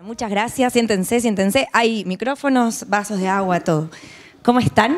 Muchas gracias, siéntense, siéntense. Hay micrófonos, vasos de agua, todo. ¿Cómo están?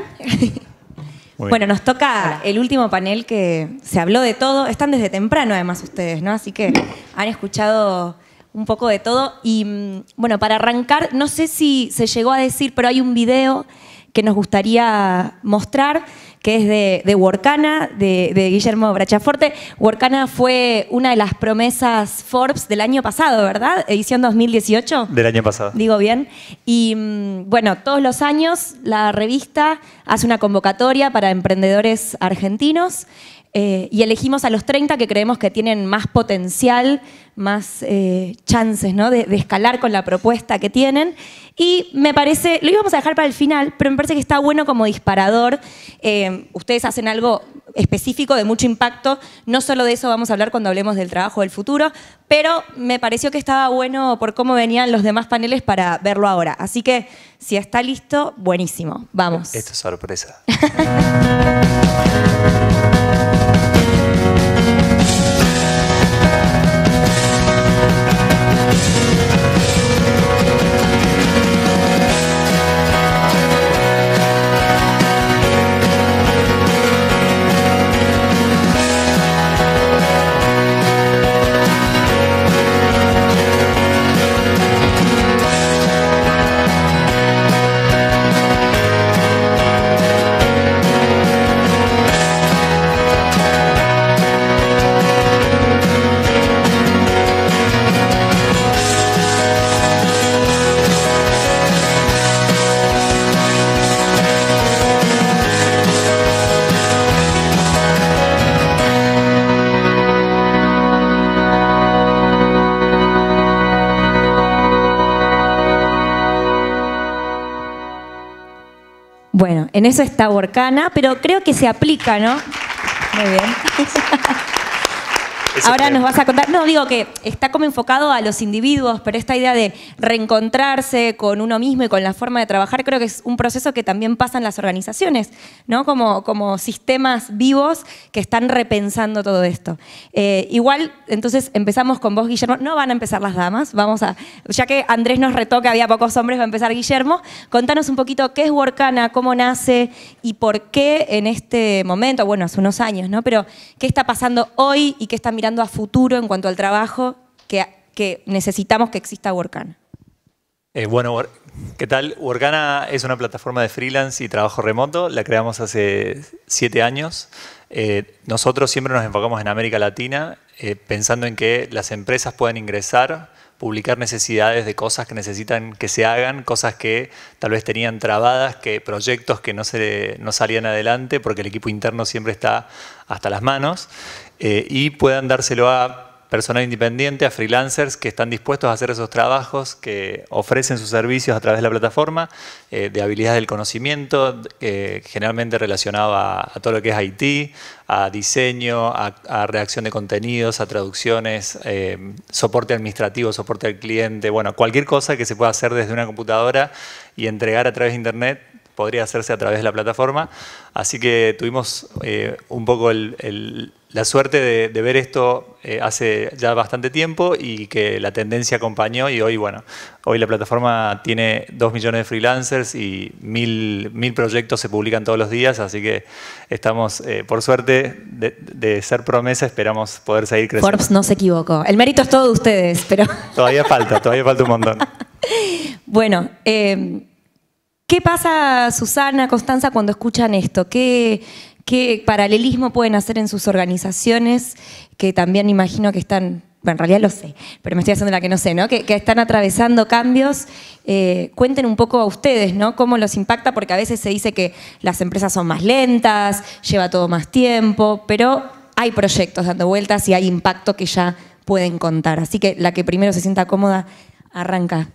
Bueno, nos toca el último panel que se habló de todo. Están desde temprano además ustedes, ¿no? Así que han escuchado un poco de todo. Y mm, bueno, para arrancar, no sé si se llegó a decir, pero hay un video que nos gustaría mostrar que es de, de Workana, de, Guillermo Brachaforte. Workana fue una de las promesas Forbes del año pasado, ¿verdad? Edición 2018. Del año pasado. Digo bien. Y mm, bueno, todos los años la revista hace una convocatoria para emprendedores argentinos. Eh, y elegimos a los 30 que creemos que tienen más potencial más eh, chances de, escalar con la propuesta que tienen. Y me parece, lo íbamos a dejar para el final, pero me parece que está bueno como disparador. Eh, ustedes hacen algo específico de mucho impacto, no solo de eso vamos a hablar cuando hablemos del trabajo del futuro, pero me pareció que estaba bueno por cómo venían los demás paneles para verlo ahora. Así que si está listo, buenísimo, vamos. Esto es sorpresa. En eso está Borcana, pero creo que se aplica, ¿no? Muy bien. Ahora nos vas a contar, no digo que está como enfocado a los individuos, pero esta idea de reencontrarse con uno mismo y con la forma de trabajar creo que es un proceso que también pasa en las organizaciones, ¿no? Como, como sistemas vivos que están repensando todo esto. Eh, igual, entonces empezamos con vos, Guillermo. No van a empezar las damas, vamos a, ya que Andrés nos retó que había pocos hombres, va a empezar Guillermo. Contanos un poquito qué es Workana, cómo nace y por qué en este momento, bueno, hace unos años, ¿no? Pero qué está pasando hoy y qué también mirando a futuro en cuanto al trabajo que, necesitamos que exista Workana? Eh, bueno, ¿qué tal? Workana es una plataforma de freelance y trabajo remoto. La creamos hace siete años. Eh, nosotros siempre nos enfocamos en América Latina, eh, pensando en que las empresas puedan ingresar, publicar necesidades de cosas que necesitan que se hagan, cosas que tal vez tenían trabadas, que proyectos que no, se, no salían adelante porque el equipo interno siempre está hasta las manos. Eh, y puedan dárselo a personal independiente, a freelancers que están dispuestos a hacer esos trabajos, que ofrecen sus servicios a través de la plataforma, eh, de habilidades del conocimiento, eh, generalmente relacionado a, todo lo que es IT, a diseño, a, a redacción de contenidos, a traducciones, soporte administrativo, soporte al cliente, bueno, cualquier cosa que se pueda hacer desde una computadora y entregar a través de Internet podría hacerse a través de la plataforma. Así que tuvimos un poco el la suerte de, ver esto eh, hace ya bastante tiempo y que la tendencia acompañó y hoy, bueno, hoy la plataforma tiene 2 millones de freelancers y mil, proyectos se publican todos los días, así que estamos, eh, por suerte, de, ser promesa, esperamos poder seguir creciendo. Forbes no se equivocó, el mérito es todo de ustedes, pero... Todavía falta, todavía falta un montón. bueno, eh, ¿qué pasa, Susana, Constanza, cuando escuchan esto? ¿Qué... ¿Qué paralelismo pueden hacer en sus organizaciones que también imagino que están, bueno, en realidad lo sé, pero me estoy haciendo la que no sé, ¿no? Que, están atravesando cambios. Eh, cuenten un poco a ustedes, ¿no? Cómo los impacta, porque a veces se dice que las empresas son más lentas, lleva todo más tiempo, pero hay proyectos dando vueltas y hay impacto que ya pueden contar. Así que la que primero se sienta cómoda, arranca.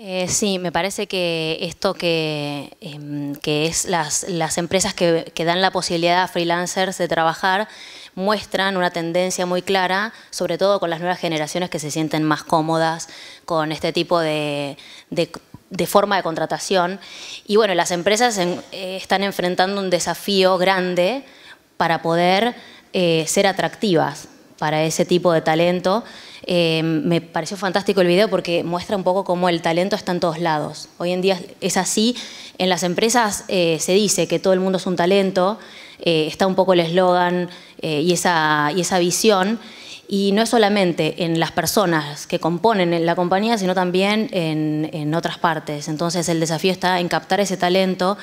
Eh, sí, me parece que esto que, em, es las, las empresas que, dan la posibilidad a freelancers de trabajar muestran una tendencia muy clara, sobre todo con las nuevas generaciones que se sienten más cómodas con este tipo de, forma de contratación. Y bueno, las empresas eh, están enfrentando un desafío grande para poder eh, ser atractivas para ese tipo de talento eh, me pareció fantástico el video porque muestra un poco cómo el talento está en todos lados. Hoy en día es así. En las empresas eh, se dice que todo el mundo es un talento, eh, está un poco el eslogan y, esa, esa visión. Y no es solamente en las personas que componen la compañía, sino también en, otras partes. Entonces el desafío está en captar ese talento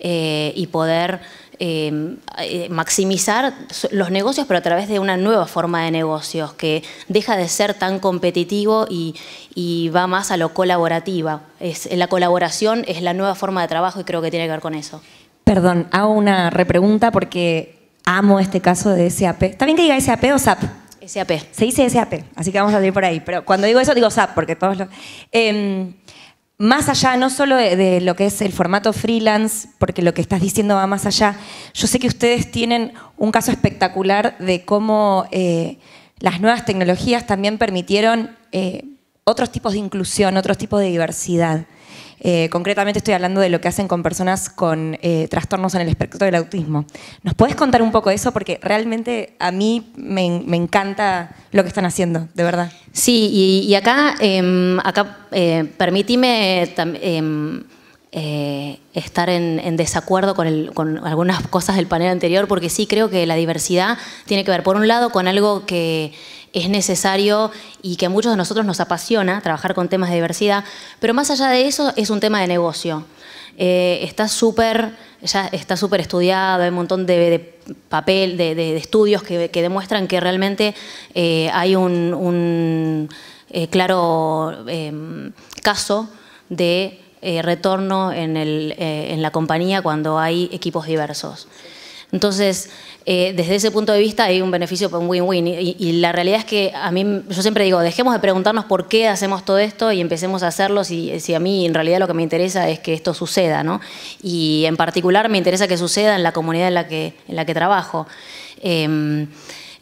y poder Em, eh, maximizar los negocios, pero a través de una nueva forma de negocios que deja de ser tan competitivo y, va más a lo colaborativa. Es, la colaboración es la nueva forma de trabajo y creo que tiene que ver con eso. Perdón, hago una repregunta porque amo este caso de SAP. ¿Está bien que diga SAP o SAP? SAP. Se dice SAP, así que vamos a salir por ahí. Pero cuando digo eso, digo SAP, porque todos los... Em, más allá, no solo de, lo que es el formato freelance, porque lo que estás diciendo va más allá, yo sé que ustedes tienen un caso espectacular de cómo eh, las nuevas tecnologías también permitieron eh, otros tipos de inclusión, otros tipos de diversidad. Eh, concretamente estoy hablando de lo que hacen con personas con eh, trastornos en el espectro del autismo. ¿Nos puedes contar un poco eso? Porque realmente a mí me, encanta lo que están haciendo, de verdad. Sí, y, acá, em, eh, em, eh, estar en, desacuerdo con algunas cosas del panel anterior, porque sí creo que la diversidad tiene que ver, por un lado, con algo que es necesario y que a muchos de nosotros nos apasiona trabajar con temas de diversidad, pero más allá de eso es un tema de negocio. Eh, está súper está súper estudiado, hay un montón de, papel, de, estudios que, demuestran que realmente eh, hay un, eh, claro em, caso de retorno en la compañía cuando hay equipos diversos. Entonces, eh, desde ese punto de vista hay un beneficio, un win-win. Y, la realidad es que a mí, yo siempre digo, dejemos de preguntarnos por qué hacemos todo esto y empecemos a hacerlo si, a mí en realidad lo que me interesa es que esto suceda, ¿no? Y en particular me interesa que suceda en la comunidad en la que, en la que trabajo. Em,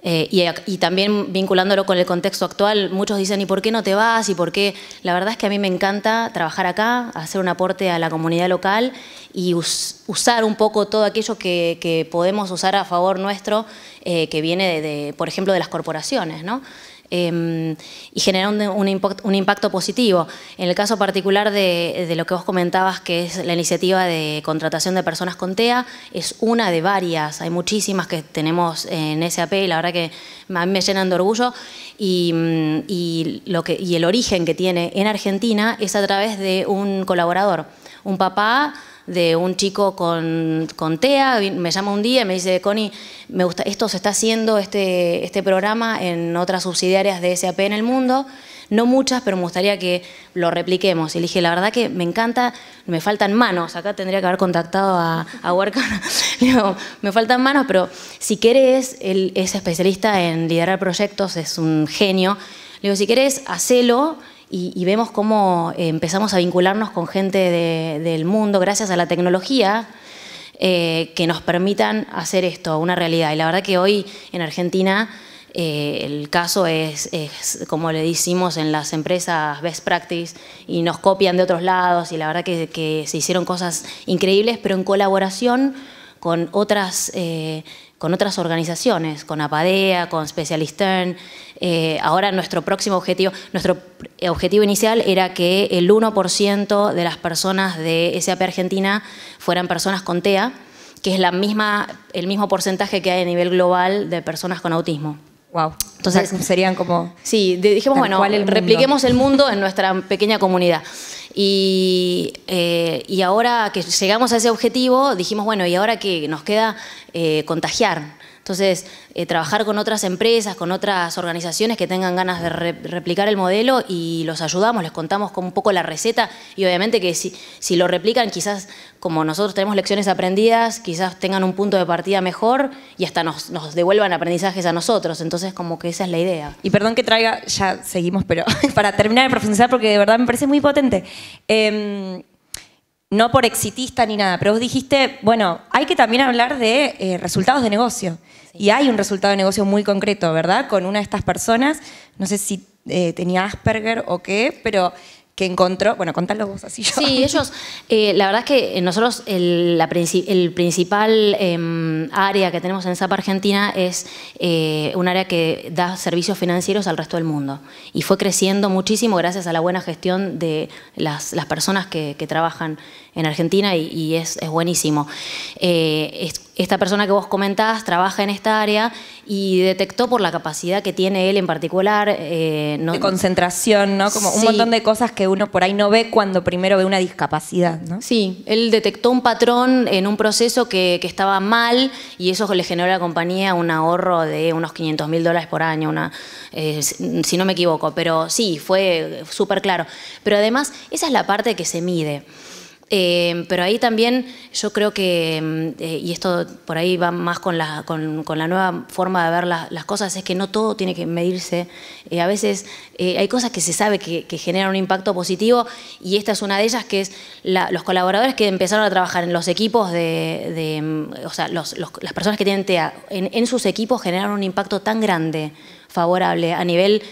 eh, y, también vinculándolo con el contexto actual, muchos dicen, ¿y por qué no te vas? ¿Y por qué? La verdad es que a mí me encanta trabajar acá, hacer un aporte a la comunidad local y usar un poco todo aquello que, podemos usar a favor nuestro, eh, que viene, de, por ejemplo, de las corporaciones. ¿no? Em, y generar un, impacto positivo. En el caso particular de, lo que vos comentabas, que es la iniciativa de contratación de personas con TEA, es una de varias, hay muchísimas que tenemos en SAP y la verdad que a mí me llenan de orgullo mm, y, lo que, y el origen que tiene en Argentina es a través de un colaborador, un papá de un chico con, con TEA, me llama un día y me dice, Connie, me gusta, esto se está haciendo, este, este programa, en otras subsidiarias de SAP en el mundo, no muchas, pero me gustaría que lo repliquemos. Y le dije, la verdad que me encanta, me faltan manos, acá tendría que haber contactado a, a digo, me faltan manos, pero si querés, él es especialista en liderar proyectos, es un genio. Le digo, si querés, hacelo y, vemos cómo eh, empezamos a vincularnos con gente del mundo gracias a la tecnología eh, que nos permitan hacer esto una realidad. Y la verdad que hoy en Argentina eh, el caso es, como le decimos en las empresas, best practice, y nos copian de otros lados, y la verdad que, se hicieron cosas increíbles, pero en colaboración con otras... Eh, con otras organizaciones, con APADEA, con Special eh, ahora nuestro próximo objetivo, nuestro objetivo inicial era que el 1% de las personas de SAP Argentina fueran personas con TEA, que es la misma, el mismo porcentaje que hay a nivel global de personas con autismo. Wow. Entonces serían como. Sí, dijimos, bueno, repliquemos el mundo en nuestra pequeña comunidad. Y, eh, y ahora que llegamos a ese objetivo, dijimos, bueno, ¿y ahora que Nos queda eh, contagiar entonces, eh, trabajar con otras empresas, con otras organizaciones que tengan ganas de replicar el modelo y los ayudamos, les contamos con un poco la receta y obviamente que si, si lo replican, quizás como nosotros tenemos lecciones aprendidas, quizás tengan un punto de partida mejor y hasta nos, devuelvan aprendizajes a nosotros. Entonces, como que esa es la idea. Y perdón que traiga, ya seguimos, pero para terminar de profundizar, porque de verdad me parece muy potente. Em, no por exitista ni nada, pero vos dijiste, bueno, hay que también hablar de eh, resultados de negocio y hay un resultado de negocio muy concreto, ¿verdad? Con una de estas personas, no sé si eh, tenía Asperger o qué, pero que encontró, bueno, contalo vos así yo. Sí, ellos, eh, la verdad es que eh, nosotros el, principal em, área que tenemos en SAP Argentina es un área que da servicios financieros al resto del mundo y fue creciendo muchísimo gracias a la buena gestión de las, personas que trabajan en Argentina y, es, buenísimo. Eh, esta persona que vos comentás trabaja en esta área y detectó por la capacidad que tiene él en particular. Eh, de concentración, ¿no? Como un montón de cosas que uno por ahí no ve cuando primero ve una discapacidad, ¿no? Sí, él detectó un patrón en un proceso que, estaba mal y eso le generó a la compañía un ahorro de unos 500 mil dólares por año, eh, si no me equivoco. Pero sí, fue súper claro. Pero además, esa es la parte que se mide. Eh, pero ahí también yo creo que, mm, eh, y esto por ahí va más con la, con, la nueva forma de ver las cosas, es que no todo tiene que medirse. Eh, a veces hay cosas que se sabe que, generan un impacto positivo y esta es una de ellas, que es los colaboradores que empezaron a trabajar en los equipos de, mm, o sea, las personas que tienen TEA, en, en sus equipos generaron un impacto tan grande favorable a nivel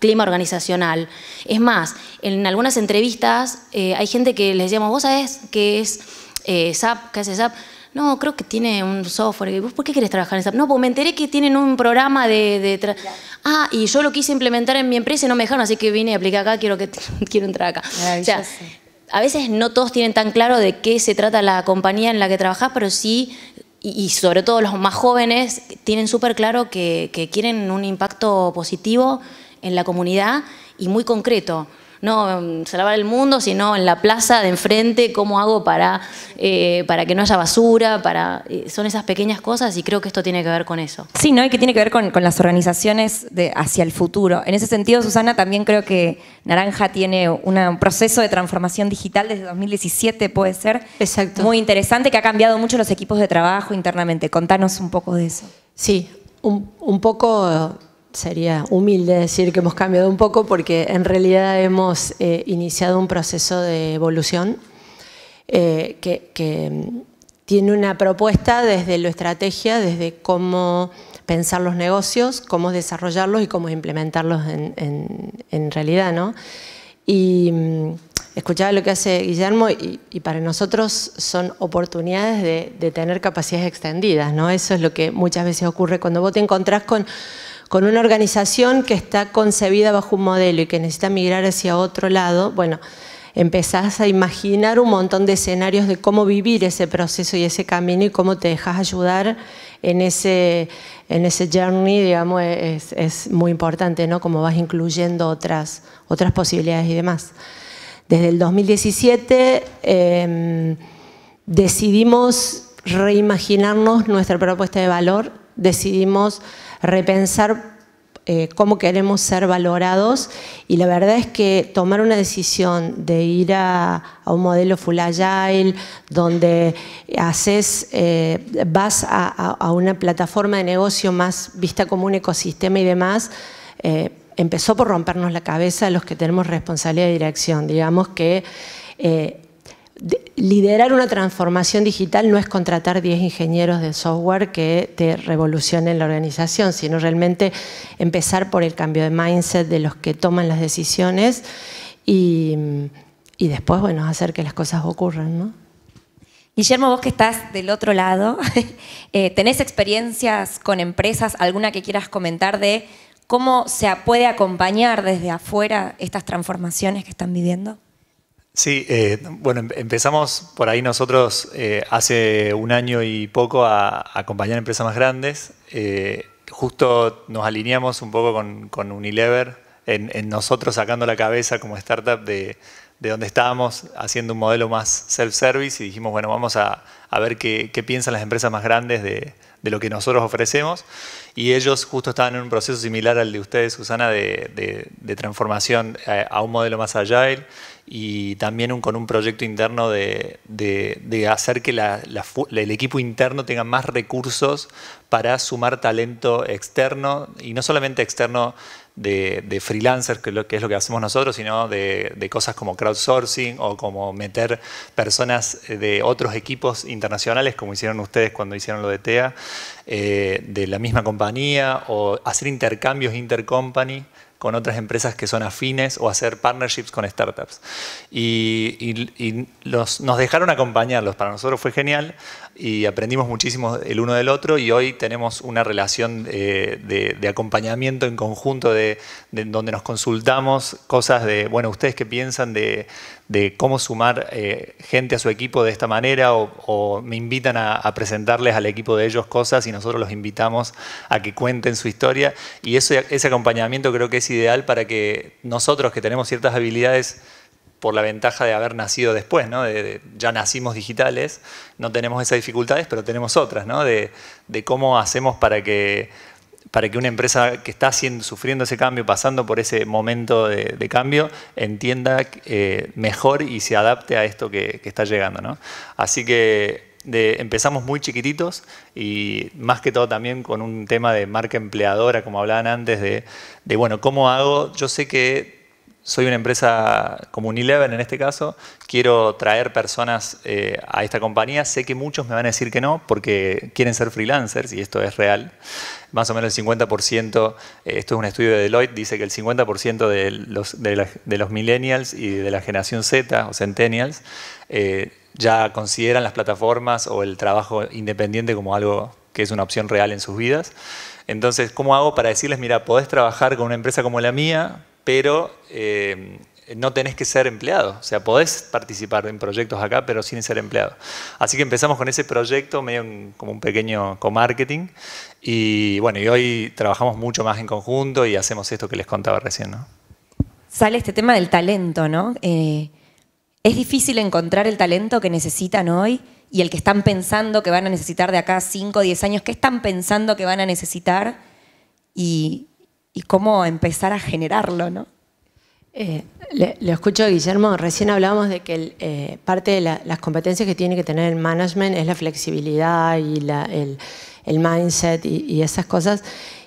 clima organizacional. Es más, en algunas entrevistas eh, hay gente que les llama ¿vos sabés qué es eh, SAP? ¿Qué hace SAP? No, creo que tiene un software. por qué querés trabajar en SAP? No, pues me enteré que tienen un programa de... ah, y yo lo quise implementar en mi empresa y no me dejaron, así que vine, y apliqué acá, quiero, que quiero entrar acá. a veces no todos tienen tan claro de qué se trata la compañía en la que trabajás, pero sí y, sobre todo los más jóvenes tienen súper claro que, quieren un impacto positivo en la comunidad y muy concreto. No mm, salvar el mundo, sino en la plaza de enfrente, cómo hago para, eh, para que no haya basura, para eh, son esas pequeñas cosas y creo que esto tiene que ver con eso. Sí, ¿no? Y que tiene que ver con, las organizaciones hacia el futuro. En ese sentido, Susana, también creo que Naranja tiene un proceso de transformación digital desde 2017, puede ser. Exacto. Muy interesante, que ha cambiado mucho los equipos de trabajo internamente. Contanos un poco de eso. Sí, un, un poco sería humilde decir que hemos cambiado un poco porque en realidad hemos eh, iniciado un proceso de evolución eh, que, mm, tiene una propuesta desde la estrategia, desde cómo pensar los negocios, cómo desarrollarlos y cómo implementarlos en, realidad. Y mm, escuchaba lo que hace Guillermo y, para nosotros son oportunidades de, de tener capacidades extendidas. ¿no? Eso es lo que muchas veces ocurre cuando vos te encontrás con con una organización que está concebida bajo un modelo y que necesita migrar hacia otro lado, bueno, empezás a imaginar un montón de escenarios de cómo vivir ese proceso y ese camino y cómo te dejas ayudar en ese, en ese journey, digamos, es, muy importante, ¿no? Cómo vas incluyendo otras, otras posibilidades y demás. Desde el 2017 em, decidimos reimaginarnos nuestra propuesta de valor decidimos repensar eh, cómo queremos ser valorados y la verdad es que tomar una decisión de ir a, un modelo full agile donde haces, eh, vas a, una plataforma de negocio más vista como un ecosistema y demás, eh, empezó por rompernos la cabeza a los que tenemos responsabilidad de dirección. Digamos que liderar una transformación digital no es contratar 10 ingenieros de software que te revolucionen la organización, sino realmente empezar por el cambio de mindset de los que toman las decisiones y, después, bueno, hacer que las cosas ocurran, Guillermo, vos que estás del otro lado, eh, ¿tenés experiencias con empresas, alguna que quieras comentar de cómo se puede acompañar desde afuera estas transformaciones que están viviendo? Sí, eh, bueno, empezamos por ahí nosotros eh, hace un año y poco a, acompañar empresas más grandes. Eh, justo nos alineamos un poco con, Unilever en, nosotros sacando la cabeza como startup de, de donde estábamos haciendo un modelo más self-service y dijimos, bueno, vamos a, ver qué, piensan las empresas más grandes de, lo que nosotros ofrecemos. Y ellos justo estaban en un proceso similar al de ustedes, Susana, de, de, transformación eh, a, un modelo más agile y también un, con un proyecto interno de, hacer que el equipo interno tenga más recursos para sumar talento externo, y no solamente externo de, freelancers, que, es lo que hacemos nosotros, sino de, cosas como crowdsourcing o como meter personas eh, de otros equipos internacionales, como hicieron ustedes cuando hicieron lo de TEA, eh, de la misma compañía, o hacer intercambios intercompany con otras empresas que son afines o hacer partnerships con startups. Y, nos dejaron acompañarlos, para nosotros fue genial y aprendimos muchísimo el uno del otro y hoy tenemos una relación eh, de, acompañamiento en conjunto de, donde nos consultamos cosas de, bueno, ¿ustedes qué piensan de, de cómo sumar eh, gente a su equipo de esta manera o, me invitan a, presentarles al equipo de ellos cosas y nosotros los invitamos a que cuenten su historia y eso, ese acompañamiento creo que es ideal para que nosotros que tenemos ciertas habilidades por la ventaja de haber nacido después, ¿no? ya nacimos digitales, no tenemos esas dificultades, pero tenemos otras, ¿no? de, de cómo hacemos para que para que una empresa que está haciendo, sufriendo ese cambio, pasando por ese momento de, cambio, entienda eh, mejor y se adapte a esto que, está llegando. ¿no? Así que empezamos muy chiquititos y más que todo también con un tema de marca empleadora, como hablaban antes, de, bueno, ¿cómo hago? Yo sé que soy una empresa como Unilever en este caso, quiero traer personas eh, a esta compañía, sé que muchos me van a decir que no porque quieren ser freelancers y esto es real más o menos el 50%, eh, esto es un estudio de Deloitte, dice que el 50% de los, millennials y de la generación Z o centennials eh, ya consideran las plataformas o el trabajo independiente como algo que es una opción real en sus vidas. Entonces, ¿cómo hago para decirles, mira, podés trabajar con una empresa como la mía, pero eh, no tenés que ser empleado. O sea, podés participar en proyectos acá, pero sin ser empleado. Así que empezamos con ese proyecto, medio como un pequeño comarketing, marketing Y bueno, hoy trabajamos mucho más en conjunto y hacemos esto que les contaba recién, Sale este tema del talento, ¿no? Eh, es difícil encontrar el talento que necesitan hoy y el que están pensando que van a necesitar de acá 5 o 10 años, ¿qué están pensando que van a necesitar? Y, y cómo empezar a generarlo, ¿no? Eh, le, lo escucho, Guillermo. Recién hablábamos de que eh, parte de las competencias que tiene que tener el management es la flexibilidad y el, mindset y, esas cosas.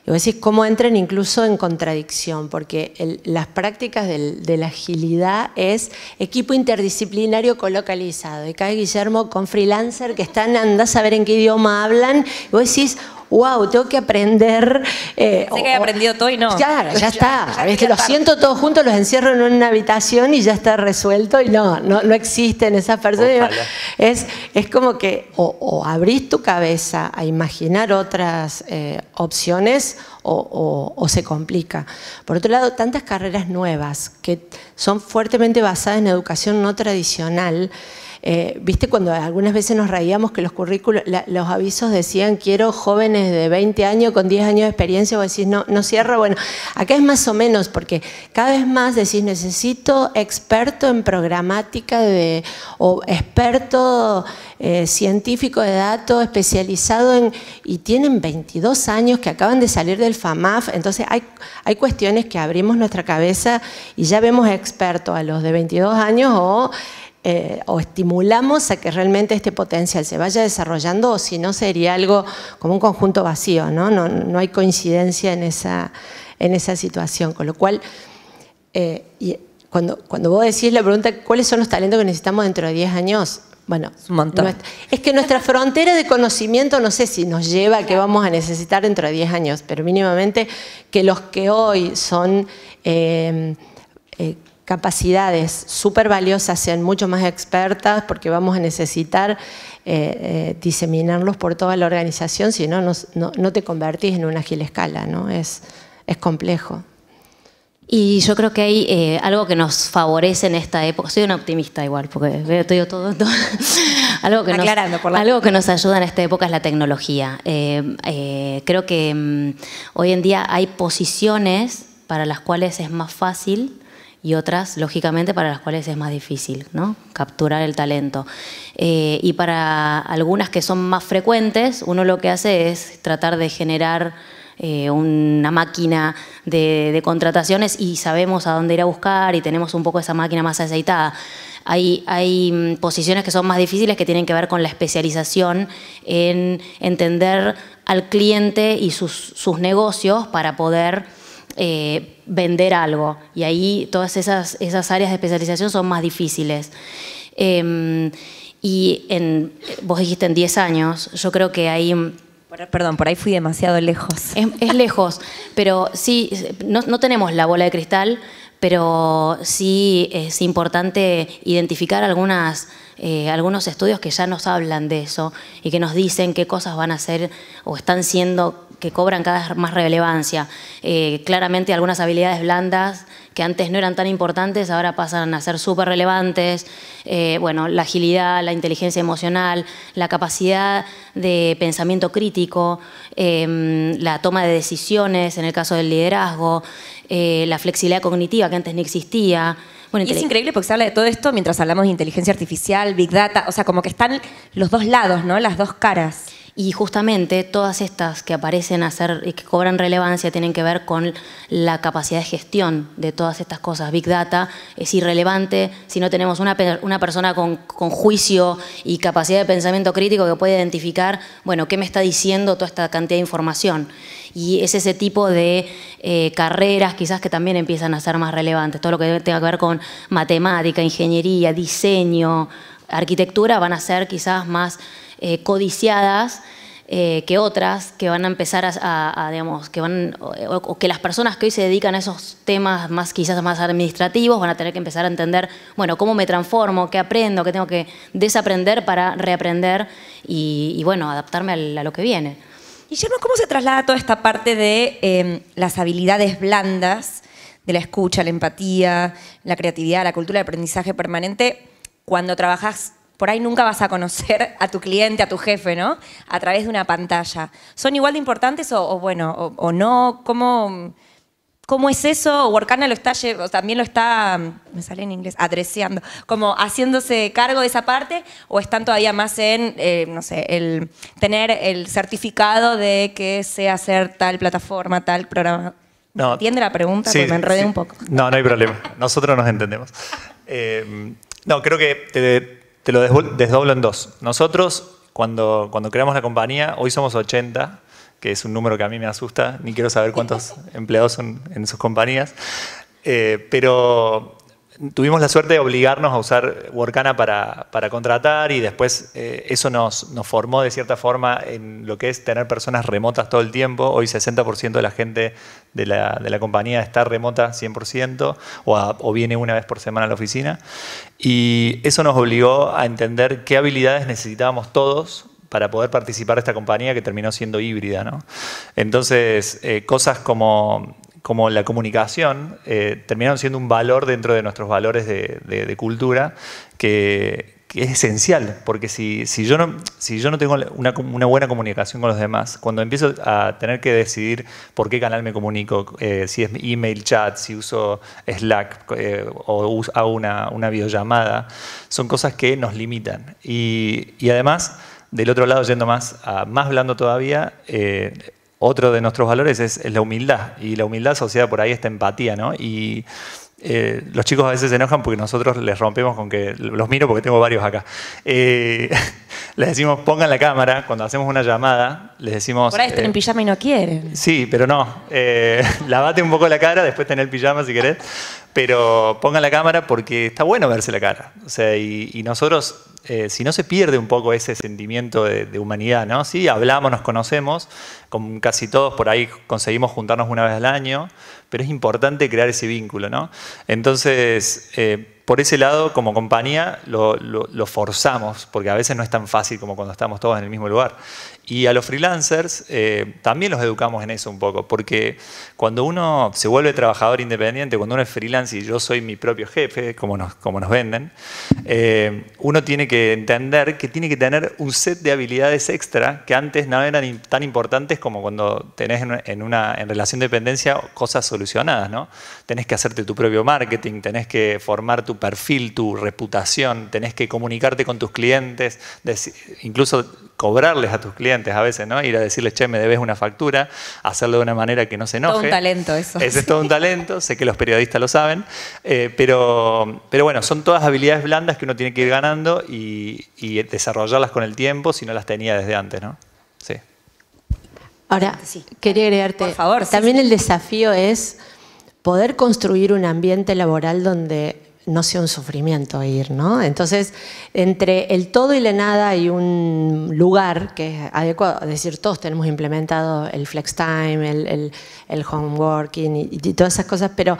Y vos decís cómo entran incluso en contradicción, porque las prácticas de la agilidad es equipo interdisciplinario colocalizado. Y cae Guillermo con freelancer que están, andás a ver en qué idioma hablan. Y vos decís, wow, tengo que aprender. Eh, sé que he aprendido todo y no. Claro, ya, está. A que los siento todos juntos, los encierro en una habitación y ya está resuelto y no, no, no existen esas personas. Es, es como que o, abrís tu cabeza a imaginar otras eh, opciones o, se complica. Por otro lado, tantas carreras nuevas que son fuertemente basadas en educación no tradicional. Eh, viste cuando algunas veces nos reíamos que los currículos, los avisos decían quiero jóvenes de 20 años con 10 años de experiencia, o decís no, no cierro bueno, acá es más o menos porque cada vez más decís necesito experto en programática de, o experto eh, científico de datos especializado en, y tienen 22 años que acaban de salir del FAMAF, entonces hay, hay cuestiones que abrimos nuestra cabeza y ya vemos experto a los de 22 años o eh, o estimulamos a que realmente este potencial se vaya desarrollando o si no sería algo como un conjunto vacío, ¿no? No, hay coincidencia en esa, en esa situación. Con lo cual, eh, cuando, cuando vos decís la pregunta, ¿cuáles son los talentos que necesitamos dentro de 10 años? Bueno, es, que nuestra frontera de conocimiento no sé si nos lleva a que vamos a necesitar dentro de 10 años, pero mínimamente que los que hoy son... Eh, capacidades súper valiosas sean mucho más expertas, porque vamos a necesitar eh, eh, diseminarlos por toda la organización, si no, no, te convertís en una escala, ¿no? Es, es complejo. Y yo creo que hay eh, algo que nos favorece en esta época. Soy una optimista igual, porque veo todo, todo, algo, que nos, algo que nos ayuda en esta época es la tecnología. creo que mm, hoy en día hay posiciones para las cuales es más fácil y otras, lógicamente, para las cuales es más difícil ¿no? capturar el talento. Eh, y para algunas que son más frecuentes, uno lo que hace es tratar de generar eh, una máquina de, contrataciones y sabemos a dónde ir a buscar y tenemos un poco esa máquina más aceitada. Hay, mm, posiciones que son más difíciles que tienen que ver con la especialización en entender al cliente y sus negocios para poder eh, vender algo. Y ahí todas esas, esas, áreas de especialización son más difíciles. Em, y en, vos dijiste en 10 años, yo creo que ahí Perdón, por ahí fui demasiado lejos. Es, lejos, pero sí, no, tenemos la bola de cristal, pero sí es importante identificar algunas, eh, algunos estudios que ya nos hablan de eso y que nos dicen qué cosas van a ser o están siendo que cobran cada vez más relevancia. Eh, claramente algunas habilidades blandas que antes no eran tan importantes ahora pasan a ser súper relevantes. Eh, bueno, la agilidad, la inteligencia emocional, la capacidad de pensamiento crítico, em, la toma de decisiones en el caso del liderazgo, eh, la flexibilidad cognitiva que antes no existía. Bueno, y es increíble porque se habla de todo esto mientras hablamos de inteligencia artificial, big data, o sea, como que están los dos lados, ¿no? Las dos caras. Y justamente todas estas que aparecen a ser y que cobran relevancia tienen que ver con la capacidad de gestión de todas estas cosas. Big Data es irrelevante si no tenemos una, una persona con, juicio y capacidad de pensamiento crítico que puede identificar, bueno, qué me está diciendo toda esta cantidad de información. Y es ese tipo de eh, carreras quizás que también empiezan a ser más relevantes. Todo lo que tenga que ver con matemática, ingeniería, diseño, arquitectura van a ser quizás más eh, codiciadas eh, que otras que van a empezar a, digamos, que van, o, que las personas que hoy se dedican a esos temas más quizás más administrativos van a tener que empezar a entender, bueno, cómo me transformo, qué aprendo, qué tengo que desaprender para reaprender y, bueno, adaptarme a, lo que viene. y Guillermo, ¿cómo se traslada toda esta parte de em, las habilidades blandas, de la escucha, la empatía, la creatividad, la cultura, el aprendizaje permanente, cuando trabajas por ahí nunca vas a conocer a tu cliente, a tu jefe, ¿no? A través de una pantalla. ¿Son igual de importantes o, bueno, o, no? ¿Cómo, ¿Cómo es eso? Workana lo está, también lo está, me sale en inglés, adreciando, como haciéndose cargo de esa parte, o están todavía más en, eh, no sé, el tener el certificado de que sea hacer tal plataforma, tal programa. No, ¿Entiende la pregunta? Sí, me enredé un poco. No, no hay problema. Nosotros nos entendemos. Eh, no, creo que te lo desdoblo en dos. Nosotros, cuando, cuando creamos la compañía, hoy somos 80, que es un número que a mí me asusta, ni quiero saber cuántos empleados son en sus compañías, eh, pero tuvimos la suerte de obligarnos a usar Workana para, contratar y después eh, eso nos, formó de cierta forma en lo que es tener personas remotas todo el tiempo. Hoy 60% de la gente de la, de la, compañía está remota 100% o, viene una vez por semana a la oficina. Y eso nos obligó a entender qué habilidades necesitábamos todos para poder participar de esta compañía que terminó siendo híbrida. Entonces, eh, cosas como como la comunicación eh, terminaron siendo un valor dentro de nuestros valores de, cultura que, es esencial, porque si, yo, no, si yo no tengo una, buena comunicación con los demás, cuando empiezo a tener que decidir por qué canal me comunico, eh, si es email chat, si uso Slack eh, o uso, hago una, una, videollamada, son cosas que nos limitan. Y, y, además, del otro lado, yendo más, más blando todavía, otro de nuestros valores es, la humildad, y la humildad asociada por ahí esta empatía, ¿no? Y eh, los chicos a veces se enojan porque nosotros les rompemos con que, los miro porque tengo varios acá, eh, les decimos pongan la cámara, cuando hacemos una llamada, les decimos... Por ahí están en eh, pijama y no quieren. Sí, pero no, lavate un poco la cara, después en el pijama si querés, pero pongan la cámara porque está bueno verse la cara. O sea, y nosotros eh, si no se pierde un poco ese sentimiento de, humanidad, ¿no? Sí, hablamos, nos conocemos, casi todos por ahí conseguimos juntarnos una vez al año, pero es importante crear ese vínculo, ¿no? Entonces, eh, por ese lado, como compañía, lo, forzamos, porque a veces no es tan fácil como cuando estamos todos en el mismo lugar. Y a los freelancers eh, también los educamos en eso un poco, porque cuando uno se vuelve trabajador independiente, cuando uno es freelance y yo soy mi propio jefe, como nos, como nos venden, eh, uno tiene que entender que tiene que tener un set de habilidades extra que antes no eran tan importantes como cuando tenés en, relación de dependencia cosas solucionadas. ¿no? Tenés que hacerte tu propio marketing, tenés que formar tu perfil, tu reputación, tenés que comunicarte con tus clientes, incluso cobrarles a tus clientes a veces, ¿no? Ir a decirles, che, me debes una factura, hacerlo de una manera que no se enoje. Es todo un talento eso. Ese es todo un talento, sé que los periodistas lo saben, eh, pero, pero bueno, son todas habilidades blandas que uno tiene que ir ganando y, desarrollarlas con el tiempo si no las tenía desde antes, ¿no? Sí. Ahora, sí. quería agregarte, Por favor, también el desafío es poder construir un ambiente laboral donde no sea un sufrimiento ir, ¿no? Entonces, entre el todo y la nada hay un lugar que es adecuado, es decir, todos tenemos implementado el flex time, el, el, el y, todas esas cosas, pero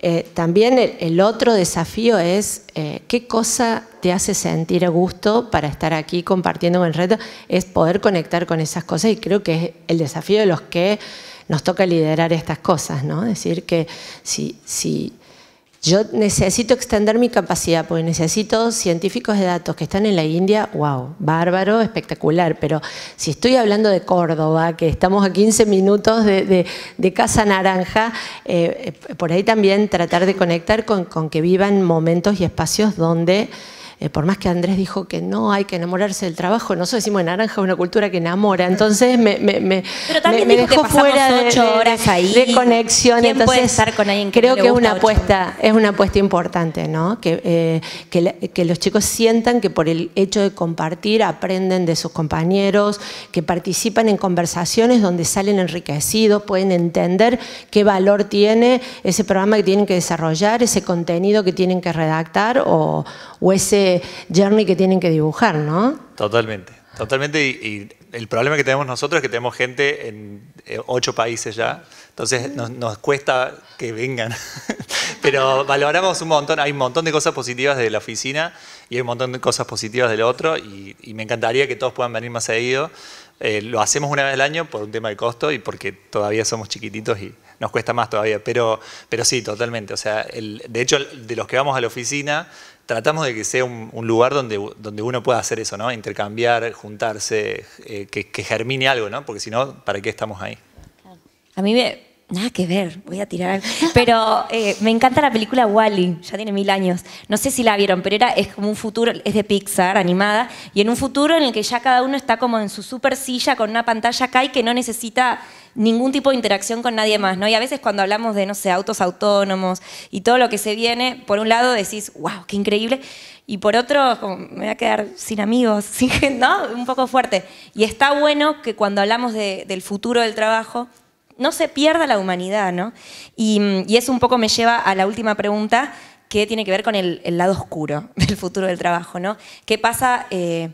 eh, también el, otro desafío es eh, qué cosa te hace sentir a gusto para estar aquí compartiendo con el reto, es poder conectar con esas cosas y creo que es el desafío de los que nos toca liderar estas cosas, ¿no? Es decir, que si, si yo necesito extender mi capacidad, porque necesito científicos de datos que están en la India, wow, bárbaro, espectacular, pero si estoy hablando de Córdoba, que estamos a 15 minutos de, Casa Naranja, eh, eh, por ahí también tratar de conectar con que vivan momentos y espacios donde eh, por más que Andrés dijo que no hay que enamorarse del trabajo, nosotros decimos naranja es una cultura que enamora, entonces me, me, dejó fuera de, ocho horas de conexión, puede estar con alguien creo que es una apuesta, importante, ¿no? Eh, que, los chicos sientan que por el hecho de compartir aprenden de sus compañeros, que participan en conversaciones donde salen enriquecidos, pueden entender qué valor tiene ese programa que tienen que desarrollar, ese contenido que tienen que redactar o ese journey que tienen que dibujar, ¿no? Totalmente, totalmente. Y, el problema que tenemos nosotros es que tenemos gente en eh, ocho países ya, entonces mm. nos, cuesta que vengan. Pero valoramos un montón, hay un montón de cosas positivas de la oficina y hay un montón de cosas positivas del otro y, me encantaría que todos puedan venir más seguido. Eh, lo hacemos una vez al año por un tema de costo y porque todavía somos chiquititos y nos cuesta más todavía, pero, pero sí, totalmente. O sea, el, de hecho, de los que vamos a la oficina, tratamos de que sea un, lugar donde, donde, uno pueda hacer eso, ¿no? Intercambiar, juntarse, eh, que, que, germine algo, ¿no? Porque si no, ¿para qué estamos ahí? A mí me, nada que ver, voy a tirar algo. Pero eh, me encanta la película Wally, -E, ya tiene mil años. No sé si la vieron, pero era, es como un futuro, es de Pixar, animada, y en un futuro en el que ya cada uno está como en su super silla con una pantalla acá que no necesita ningún tipo de interacción con nadie más, ¿no? Y a veces cuando hablamos de, no sé, autos autónomos y todo lo que se viene, por un lado decís, wow, qué increíble, y por otro, me voy a quedar sin amigos, sin, ¿no? Un poco fuerte. Y está bueno que cuando hablamos del futuro del trabajo, no se pierda la humanidad, ¿no? Y, eso un poco me lleva a la última pregunta que tiene que ver con el, lado oscuro del futuro del trabajo, ¿no? ¿Qué pasa? Eh,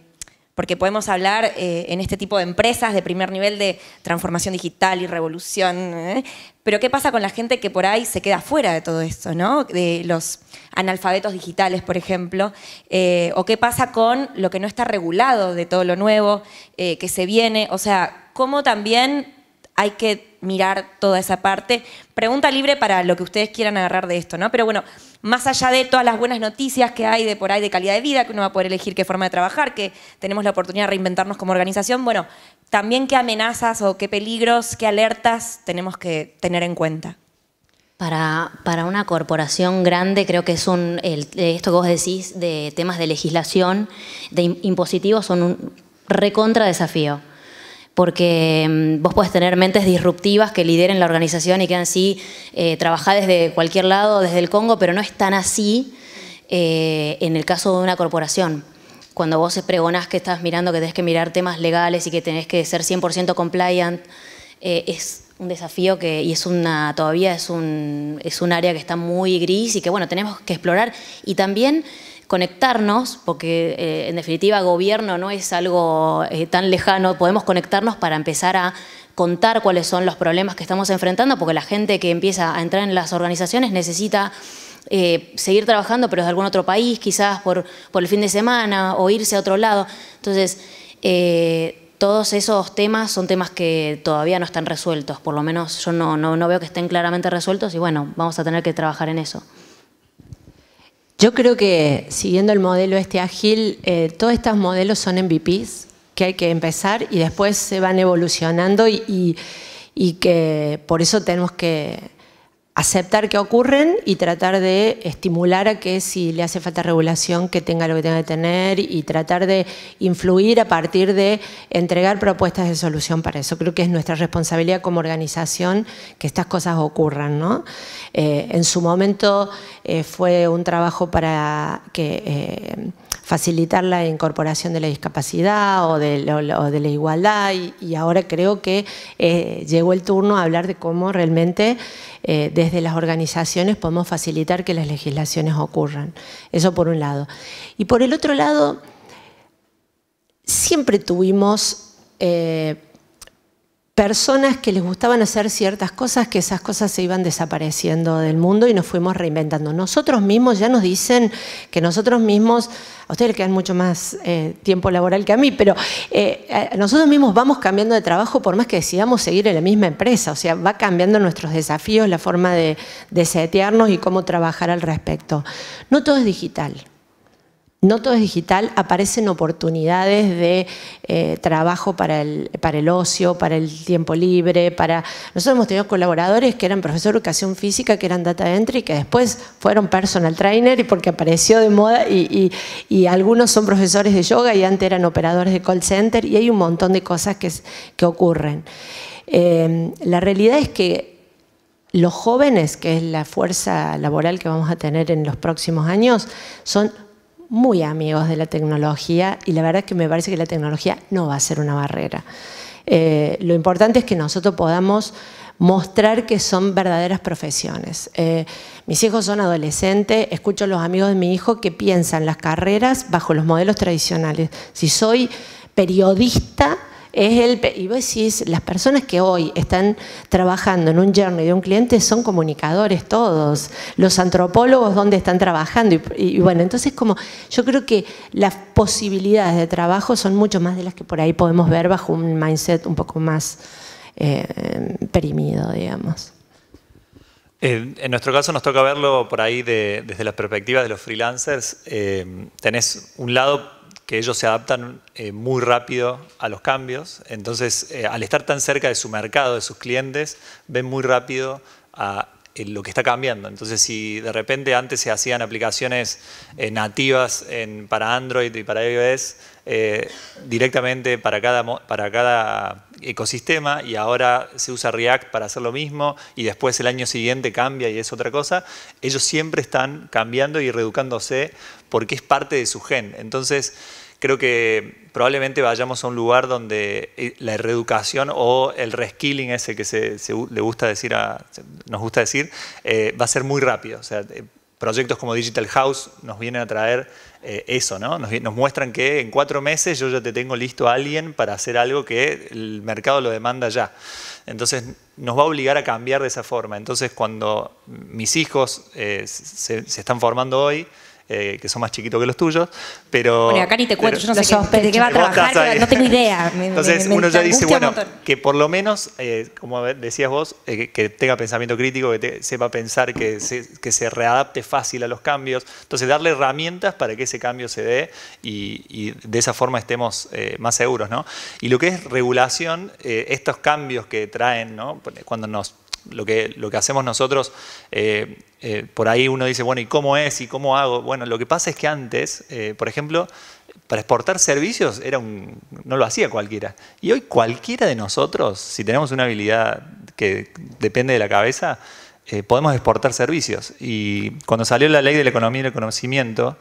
porque podemos hablar eh, en este tipo de empresas de primer nivel de transformación digital y revolución, ¿eh? pero ¿qué pasa con la gente que por ahí se queda fuera de todo esto, ¿no? de los analfabetos digitales, por ejemplo, o qué pasa con lo que no está regulado de todo lo nuevo que se viene, o sea, cómo también hay que mirar toda esa parte. Pregunta libre para lo que ustedes quieran agarrar de esto, ¿no? Pero bueno, más allá de todas las buenas noticias que hay de por ahí de calidad de vida, que uno va a poder elegir qué forma de trabajar, que tenemos la oportunidad de reinventarnos como organización, bueno, también qué amenazas o qué peligros, qué alertas tenemos que tener en cuenta. Para, para una corporación grande creo que es un, esto que vos decís de temas de legislación, de impositivos, son un recontra desafío porque mm, vos podés tener mentes disruptivas que lideren la organización y que así eh, trabajar desde cualquier lado, desde el Congo, pero no es tan así eh, en el caso de una corporación. Cuando vos pregonás que estás mirando, que tenés que mirar temas legales y que tenés que ser 100% compliant, eh, es un desafío que, y es una, todavía es un, es un área que está muy gris y que bueno, tenemos que explorar. Y también conectarnos, porque eh, en definitiva gobierno no es algo eh, tan lejano, podemos conectarnos para empezar a contar cuáles son los problemas que estamos enfrentando, porque la gente que empieza a entrar en las organizaciones necesita eh, seguir trabajando, pero de algún otro país, quizás por, por, el fin de semana, o irse a otro lado. Entonces, todos esos temas son temas que todavía no están resueltos, por lo menos yo no, no veo que estén claramente resueltos y bueno, vamos a tener que trabajar en eso. Yo creo que siguiendo el modelo este ágil, eh, todos estos modelos son MVPs que hay que empezar y después se van evolucionando y que por eso tenemos que aceptar que ocurren y tratar de estimular a que si le hace falta regulación que tenga lo que tenga que tener y tratar de influir a partir de entregar propuestas de solución para eso. Creo que es nuestra responsabilidad como organización que estas cosas ocurran. ¿no? Eh, en su momento eh, fue un trabajo para que... Eh, facilitar la incorporación de la discapacidad o de, la igualdad y, ahora creo que eh, llegó el turno a hablar de cómo realmente eh, desde las organizaciones podemos facilitar que las legislaciones ocurran. Eso por un lado. Y por el otro lado, siempre tuvimos... Eh, personas que les gustaban hacer ciertas cosas, que esas cosas se iban desapareciendo del mundo y nos fuimos reinventando. Nosotros mismos ya nos dicen que nosotros mismos, a ustedes le quedan mucho más eh, tiempo laboral que a mí, pero eh, nosotros mismos vamos cambiando de trabajo por más que decidamos seguir en la misma empresa, o sea, va cambiando nuestros desafíos, la forma de, de setearnos y cómo trabajar al respecto. No todo es digital no todo es digital, aparecen oportunidades de eh, trabajo para el, para el ocio, para el tiempo libre, para... Nosotros hemos tenido colaboradores que eran profesores de educación física, que eran data entry, que después fueron personal trainer y porque apareció de moda y, algunos son profesores de yoga y antes eran operadores de call center y hay un montón de cosas que, que ocurren. Eh, la realidad es que los jóvenes, que es la fuerza laboral que vamos a tener en los próximos años, son muy amigos de la tecnología y la verdad es que me parece que la tecnología no va a ser una barrera. Eh, lo importante es que nosotros podamos mostrar que son verdaderas profesiones. Eh, mis hijos son adolescentes, escucho a los amigos de mi hijo que piensan las carreras bajo los modelos tradicionales. Si soy periodista, es el, y vos decís, las personas que hoy están trabajando en un journey de un cliente son comunicadores todos, los antropólogos dónde están trabajando, y, bueno, entonces como yo creo que las posibilidades de trabajo son mucho más de las que por ahí podemos ver bajo un mindset un poco más eh, perimido, digamos. en nuestro caso nos toca verlo por ahí desde la perspectiva de los freelancers. Eh, tenés un lado que ellos se adaptan eh, muy rápido a los cambios. Entonces, eh, al estar tan cerca de su mercado, de sus clientes, ven muy rápido a eh, lo que está cambiando. Entonces, si de repente antes se hacían aplicaciones nativas para Android y para iOS, directamente para cada, para cada ecosistema y ahora se usa React para hacer lo mismo y después el año siguiente cambia y es otra cosa, ellos siempre están cambiando y reeducándose porque es parte de su gen. Entonces, creo que probablemente vayamos a un lugar donde eh, la reeducación o el reskilling ese que se, le gusta decir a, nos gusta decir, eh, va a ser muy rápido. O sea, eh, proyectos como Digital House nos vienen a traer eh, eso, ¿no? Nos, muestran que en cuatro meses yo ya te tengo listo a alguien para hacer algo que el mercado lo demanda ya. Entonces nos va a obligar a cambiar de esa forma. Entonces cuando mis hijos eh, se están formando hoy, eh, que son más chiquitos que los tuyos, pero... Bueno, acá ni te cuento, yo no sé va a trabajar, eh, no tengo idea. Entonces uno ya dice, bueno, que por lo menos, eh, como decías vos, que tenga pensamiento crítico, que sepa pensar, que se, readapte fácil a los cambios. Entonces darle herramientas para que ese cambio se dé y, de esa forma estemos más seguros, Y lo que es regulación, estos cambios que traen, ¿no? Cuando nos lo que, hacemos nosotros, eh, eh, por ahí uno dice, bueno, ¿y cómo es? ¿Y cómo hago? Bueno, lo que pasa es que antes, eh, por ejemplo, para exportar servicios era no lo hacía cualquiera. Y hoy cualquiera de nosotros, si tenemos una habilidad que depende de la cabeza, podemos exportar servicios. Y cuando salió la ley de la economía y el conocimiento,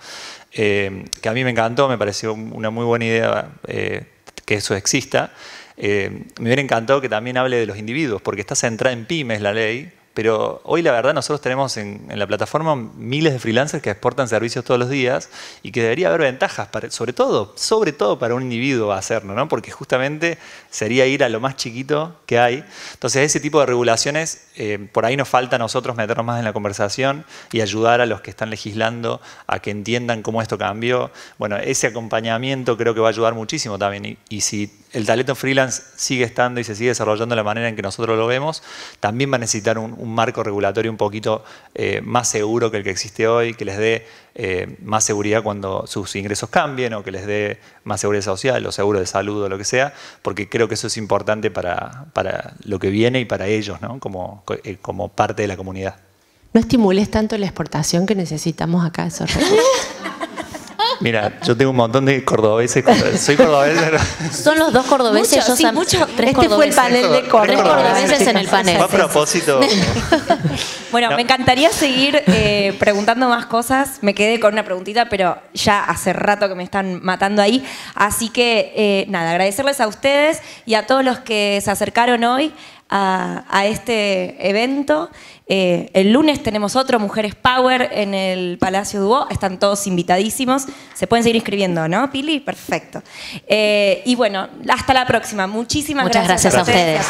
que a mí me encantó, me pareció una muy buena idea que eso exista, eh, me hubiera encantado que también hable de los individuos, porque está centrada en pymes la ley, pero hoy la verdad nosotros tenemos en, la plataforma miles de freelancers que exportan servicios todos los días y que debería haber ventajas, para, sobre todo, sobre todo para un individuo hacerlo, ¿no? porque justamente sería ir a lo más chiquito que hay. Entonces ese tipo de regulaciones, eh, por ahí nos falta a nosotros meternos más en la conversación y ayudar a los que están legislando a que entiendan cómo esto cambió. Bueno, ese acompañamiento creo que va a ayudar muchísimo también y si el talento freelance sigue estando y se sigue desarrollando de la manera en que nosotros lo vemos, también va a necesitar un, marco regulatorio un poquito eh, más seguro que el que existe hoy, que les dé eh, más seguridad cuando sus ingresos cambien o que les dé más seguridad social o seguro de salud o lo que sea, porque creo que eso es importante para, para lo que viene y para ellos ¿no? como, eh, como parte de la comunidad. No estimules tanto la exportación que necesitamos acá, recursos. Mira, yo tengo un montón de cordobeses. Soy cordobés. Son los dos cordobeses. yo sí, mucho, este fue el panel de cordobeses. Tres cordobeses en el panel. Fue a propósito. bueno, me encantaría seguir eh, preguntando más cosas. Me quedé con una preguntita, pero ya hace rato que me están matando ahí. Así que, eh, nada, agradecerles a ustedes y a todos los que se acercaron hoy a, este evento. Eh, el lunes tenemos otro Mujeres Power en el Palacio Dubó, están todos invitadísimos, se pueden seguir inscribiendo, ¿no, Pili? Perfecto. Eh, y bueno, hasta la próxima. Muchísimas gracias, A ustedes.